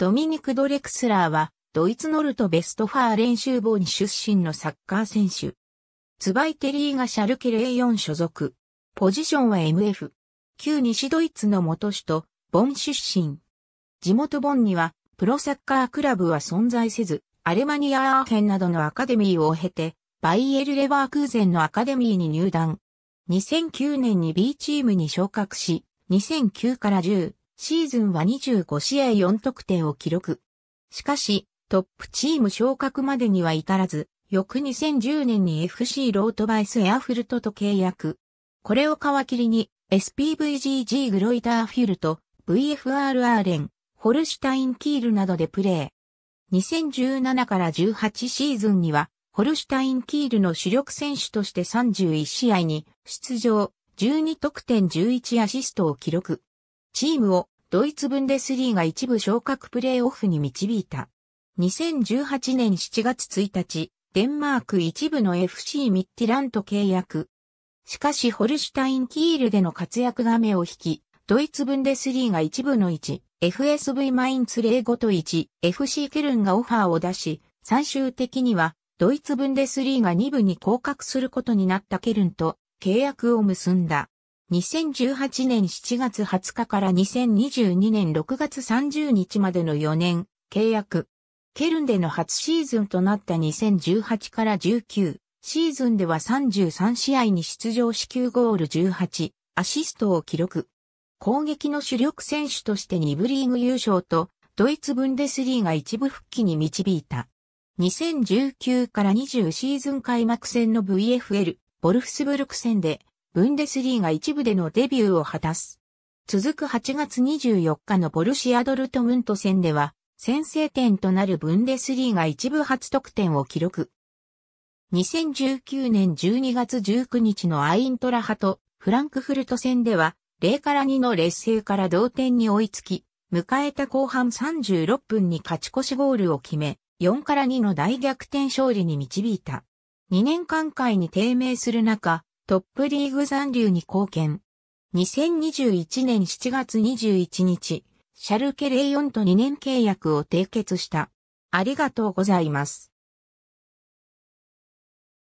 ドミニク・ドレクスラーは、ドイツノルト・ベストファー練習ボー出身のサッカー選手。ツバイテリーがシャルケ04所属。ポジションは MF。旧西ドイツの元首都、ボン出身。地元ボンには、プロサッカークラブは存在せず、アルマニアアーヘンなどのアカデミーを経て、バイエル・レバークーゼンのアカデミーに入団。2009年に B チームに昇格し、2009から10、シーズンは25試合4得点を記録。しかし、トップチーム昇格までには至らず、翌2010年に FC ロートバイスエアフルトと契約。これを皮切りに SPVGG グロイターフィルト、VFR アーレン、ホルシュタインキールなどでプレー。2017から18シーズンには、ホルシュタインキールの主力選手として31試合に出場、12得点11アシストを記録。チームをドイツブンデスリーが一部昇格プレイオフに導いた。2018年7月1日、デンマーク一部の FC ミッティランと契約。しかしホルシュタイン・キールでの活躍が目を引き、ドイツブンデスリーが一部の1、FSV マインツ05と1、FC ケルンがオファーを出し、最終的には、ドイツブンデスリーが2部に降格することになったケルンと契約を結んだ。2018年7月20日から2022年6月30日までの4年、契約。ケルンでの初シーズンとなった2018から19シーズンでは33試合に出場し9ゴール18アシストを記録。攻撃の主力選手として2部リーグ優勝とドイツブンデスリーが一部復帰に導いた。2019から20シーズン開幕戦の VFL ボルフスブルク戦でブンデスリーが一部でのデビューを果たす。続く8月24日のボルシアドルトムント戦では、先制点となるブンデスリーが一部初得点を記録。2019年12月19日のアイントラハとフランクフルト戦では、0から2の劣勢から同点に追いつき、迎えた後半36分に勝ち越しゴールを決め、4から2の大逆転勝利に導いた。2年間界に低迷する中、トップリーグ残留に貢献。2021年7月21日、シャルケレイオンと2年契約を締結した。ありがとうございます。